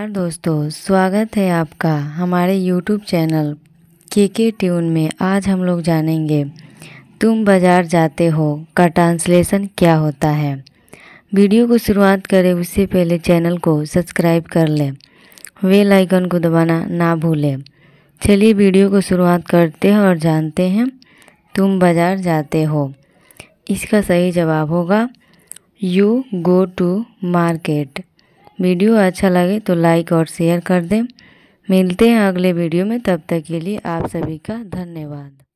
नमस्कार दोस्तों स्वागत है आपका हमारे YouTube चैनल के के ट्यून में आज हम लोग जानेंगे तुम बाज़ार जाते हो का ट्रांसलेशन क्या होता है वीडियो को शुरुआत करें उससे पहले चैनल को सब्सक्राइब कर लें वेल आइकन को दबाना ना भूलें चलिए वीडियो को शुरुआत करते हैं और जानते हैं तुम बाज़ार जाते हो इसका सही जवाब होगा you go to market video अच्छा लगे तो लाइक और शेयर कर दें मिलते हैं अगले वीडियो में तब तक के लिए आप सभी का धन्यवाद